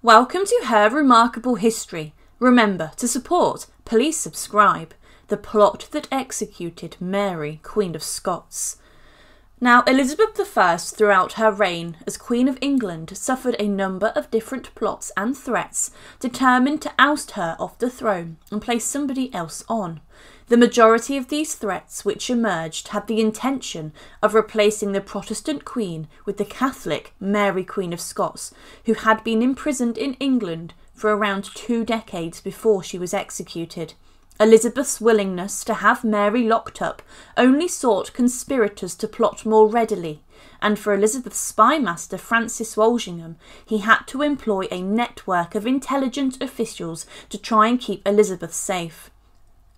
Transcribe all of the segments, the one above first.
Welcome to Her Remarkable History. Remember to support, please subscribe. The plot that executed Mary, Queen of Scots. Now, Elizabeth I, throughout her reign as Queen of England, suffered a number of different plots and threats determined to oust her off the throne and place somebody else on. The majority of these threats which emerged had the intention of replacing the Protestant Queen with the Catholic Mary Queen of Scots, who had been imprisoned in England for around two decades before she was executed. Elizabeth's willingness to have Mary locked up only sought conspirators to plot more readily, and for Elizabeth's spymaster Francis Walsingham, he had to employ a network of intelligent officials to try and keep Elizabeth safe.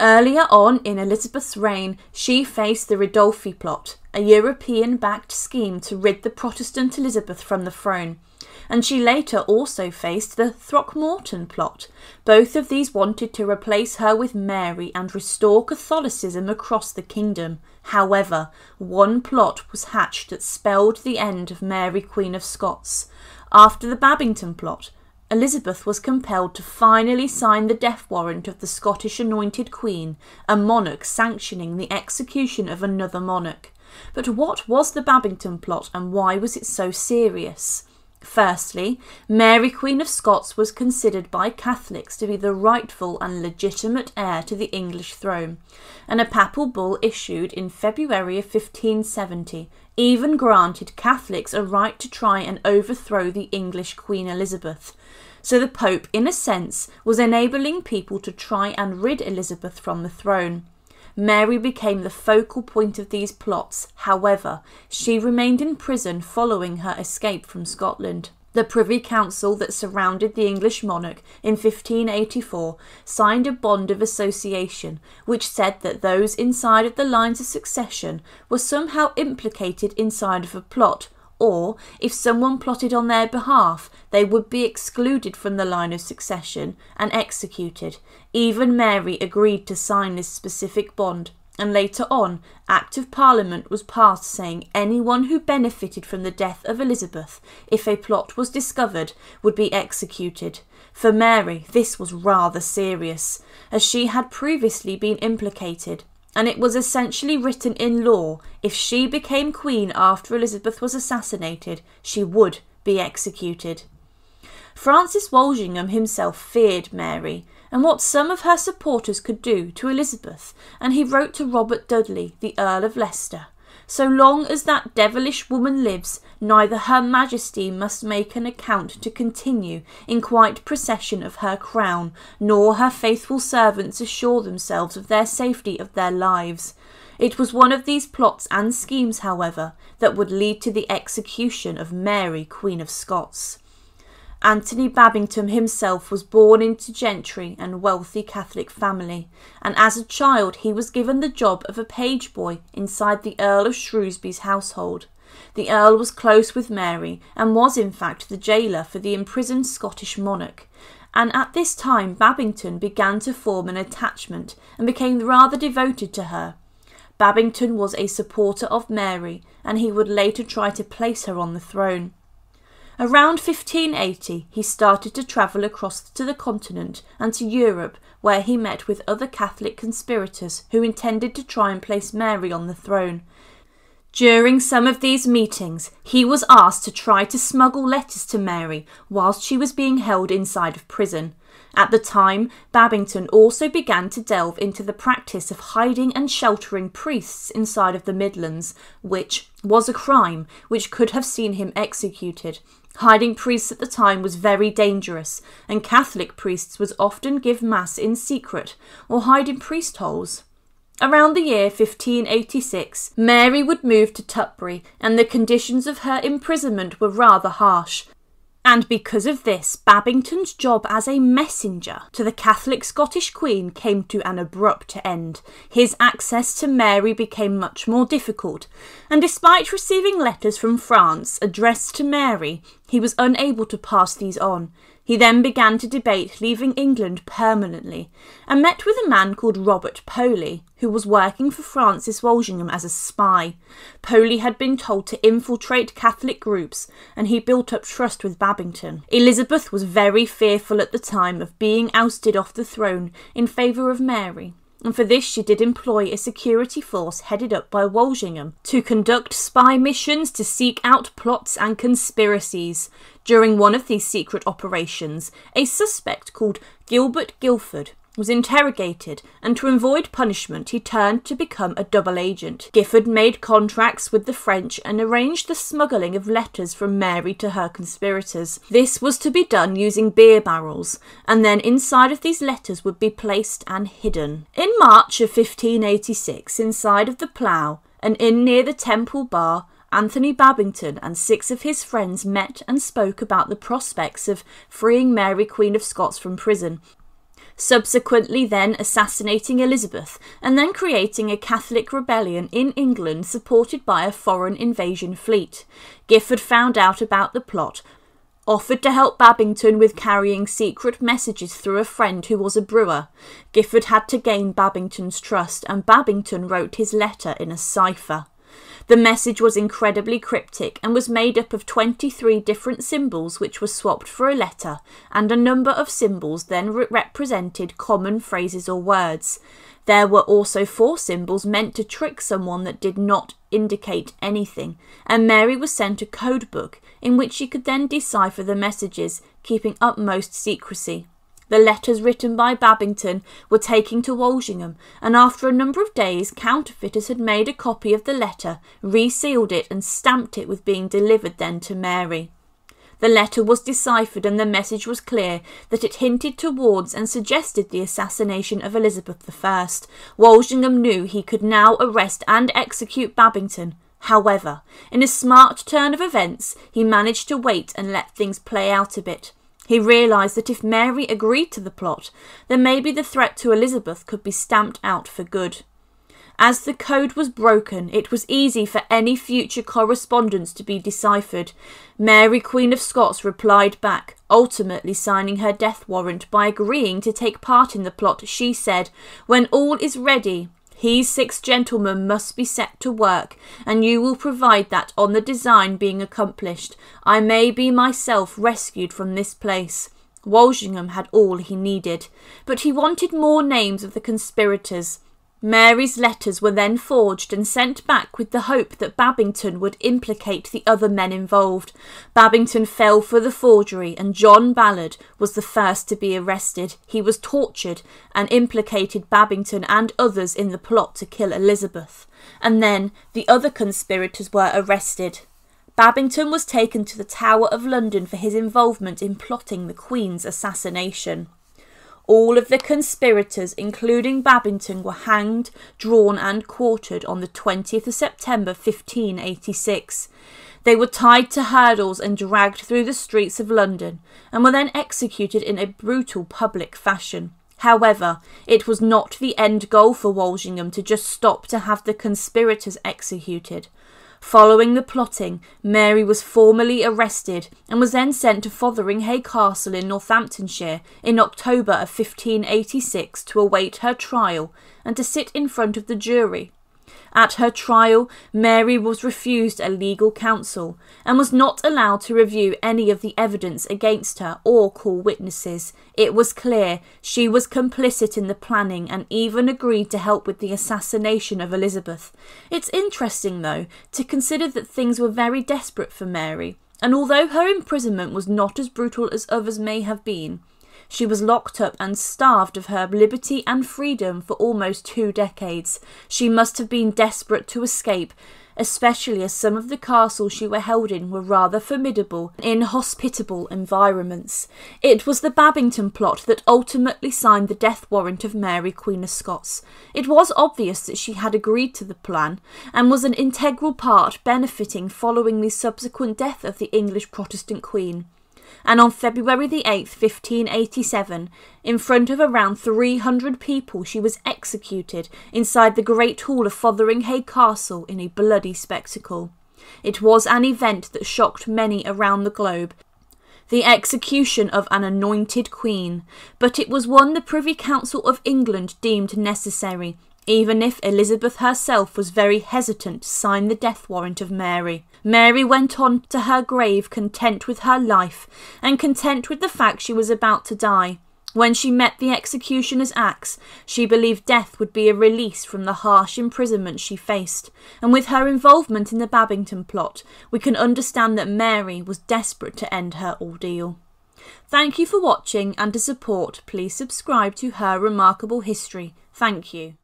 Earlier on in Elizabeth's reign, she faced the Ridolfi plot, a European backed scheme to rid the Protestant Elizabeth from the throne. And she later also faced the Throckmorton plot. Both of these wanted to replace her with Mary and restore Catholicism across the kingdom. However, one plot was hatched that spelled the end of Mary, Queen of Scots. After the Babington plot, Elizabeth was compelled to finally sign the death warrant of the Scottish anointed queen, a monarch sanctioning the execution of another monarch. But what was the Babington plot and why was it so serious? Firstly, Mary Queen of Scots was considered by Catholics to be the rightful and legitimate heir to the English throne, and a papal bull issued in February of 1570 even granted Catholics a right to try and overthrow the English Queen Elizabeth. So the Pope, in a sense, was enabling people to try and rid Elizabeth from the throne. Mary became the focal point of these plots, however, she remained in prison following her escape from Scotland. The Privy Council that surrounded the English monarch in 1584 signed a bond of association which said that those inside of the lines of succession were somehow implicated inside of a plot or if someone plotted on their behalf, they would be excluded from the line of succession and executed. Even Mary agreed to sign this specific bond and later on, Act of Parliament was passed saying anyone who benefited from the death of Elizabeth, if a plot was discovered, would be executed. For Mary, this was rather serious, as she had previously been implicated and it was essentially written in law if she became queen after Elizabeth was assassinated, she would be executed. Francis Walsingham himself feared Mary and what some of her supporters could do to Elizabeth, and he wrote to Robert Dudley, the Earl of Leicester, so long as that devilish woman lives, neither Her Majesty must make an account to continue in quiet procession of her crown, nor her faithful servants assure themselves of their safety of their lives. It was one of these plots and schemes, however, that would lead to the execution of Mary, Queen of Scots. Anthony Babington himself was born into gentry and wealthy Catholic family, and as a child he was given the job of a page boy inside the Earl of Shrewsbury's household. The Earl was close with Mary and was in fact the jailer for the imprisoned Scottish monarch, and at this time Babington began to form an attachment and became rather devoted to her. Babington was a supporter of Mary, and he would later try to place her on the throne. Around 1580, he started to travel across to the continent and to Europe, where he met with other Catholic conspirators who intended to try and place Mary on the throne. During some of these meetings, he was asked to try to smuggle letters to Mary whilst she was being held inside of prison. At the time, Babington also began to delve into the practice of hiding and sheltering priests inside of the Midlands, which was a crime which could have seen him executed. Hiding priests at the time was very dangerous, and Catholic priests would often give Mass in secret or hide in priest holes. Around the year 1586, Mary would move to Tutbury, and the conditions of her imprisonment were rather harsh. And because of this, Babington's job as a messenger to the Catholic Scottish Queen came to an abrupt end. His access to Mary became much more difficult, and despite receiving letters from France addressed to Mary, he was unable to pass these on. He then began to debate leaving England permanently and met with a man called Robert Poley, who was working for Francis Walsingham as a spy. Poley had been told to infiltrate Catholic groups and he built up trust with Babington. Elizabeth was very fearful at the time of being ousted off the throne in favour of Mary, and for this she did employ a security force headed up by Walsingham to conduct spy missions to seek out plots and conspiracies. During one of these secret operations, a suspect called Gilbert Guilford was interrogated, and to avoid punishment, he turned to become a double agent. Gifford made contracts with the French and arranged the smuggling of letters from Mary to her conspirators. This was to be done using beer barrels, and then inside of these letters would be placed and hidden. In March of 1586, inside of the Plough, an inn near the Temple Bar, Anthony Babington and six of his friends met and spoke about the prospects of freeing Mary Queen of Scots from prison subsequently then assassinating Elizabeth, and then creating a Catholic rebellion in England supported by a foreign invasion fleet. Gifford found out about the plot, offered to help Babington with carrying secret messages through a friend who was a brewer. Gifford had to gain Babington's trust, and Babington wrote his letter in a cipher. The message was incredibly cryptic and was made up of 23 different symbols which were swapped for a letter, and a number of symbols then re represented common phrases or words. There were also four symbols meant to trick someone that did not indicate anything, and Mary was sent a code book in which she could then decipher the messages, keeping utmost secrecy. The letters written by Babington were taken to Walsingham, and after a number of days, counterfeiters had made a copy of the letter, resealed it, and stamped it with being delivered then to Mary. The letter was deciphered, and the message was clear that it hinted towards and suggested the assassination of Elizabeth I. Walsingham knew he could now arrest and execute Babington. However, in a smart turn of events, he managed to wait and let things play out a bit. He realised that if Mary agreed to the plot, then maybe the threat to Elizabeth could be stamped out for good. As the code was broken, it was easy for any future correspondence to be deciphered. Mary, Queen of Scots, replied back, ultimately signing her death warrant by agreeing to take part in the plot. She said, When all is ready, he six gentlemen must be set to work, and you will provide that on the design being accomplished, I may be myself rescued from this place. Walsingham had all he needed, but he wanted more names of the conspirators. Mary's letters were then forged and sent back with the hope that Babington would implicate the other men involved. Babington fell for the forgery, and John Ballard was the first to be arrested. He was tortured and implicated Babington and others in the plot to kill Elizabeth. And then the other conspirators were arrested. Babington was taken to the Tower of London for his involvement in plotting the Queen's assassination. All of the conspirators, including Babington, were hanged, drawn, and quartered on the 20th of September 1586. They were tied to hurdles and dragged through the streets of London, and were then executed in a brutal public fashion. However, it was not the end goal for Walsingham to just stop to have the conspirators executed. Following the plotting, Mary was formally arrested and was then sent to Fotheringhay Castle in Northamptonshire in October of 1586 to await her trial and to sit in front of the jury at her trial, Mary was refused a legal counsel and was not allowed to review any of the evidence against her or call witnesses. It was clear she was complicit in the planning and even agreed to help with the assassination of Elizabeth. It's interesting, though, to consider that things were very desperate for Mary, and although her imprisonment was not as brutal as others may have been, she was locked up and starved of her liberty and freedom for almost two decades. She must have been desperate to escape, especially as some of the castles she were held in were rather formidable, inhospitable environments. It was the Babington plot that ultimately signed the death warrant of Mary, Queen of Scots. It was obvious that she had agreed to the plan, and was an integral part benefiting following the subsequent death of the English Protestant Queen and on February the 8th, 1587, in front of around 300 people, she was executed inside the Great Hall of Fotheringhay Castle in a bloody spectacle. It was an event that shocked many around the globe, the execution of an anointed queen, but it was one the Privy Council of England deemed necessary even if Elizabeth herself was very hesitant to sign the death warrant of Mary. Mary went on to her grave content with her life and content with the fact she was about to die. When she met the executioner's axe, she believed death would be a release from the harsh imprisonment she faced, and with her involvement in the Babington plot, we can understand that Mary was desperate to end her ordeal. Thank you for watching and to support, please subscribe to Her Remarkable History. Thank you.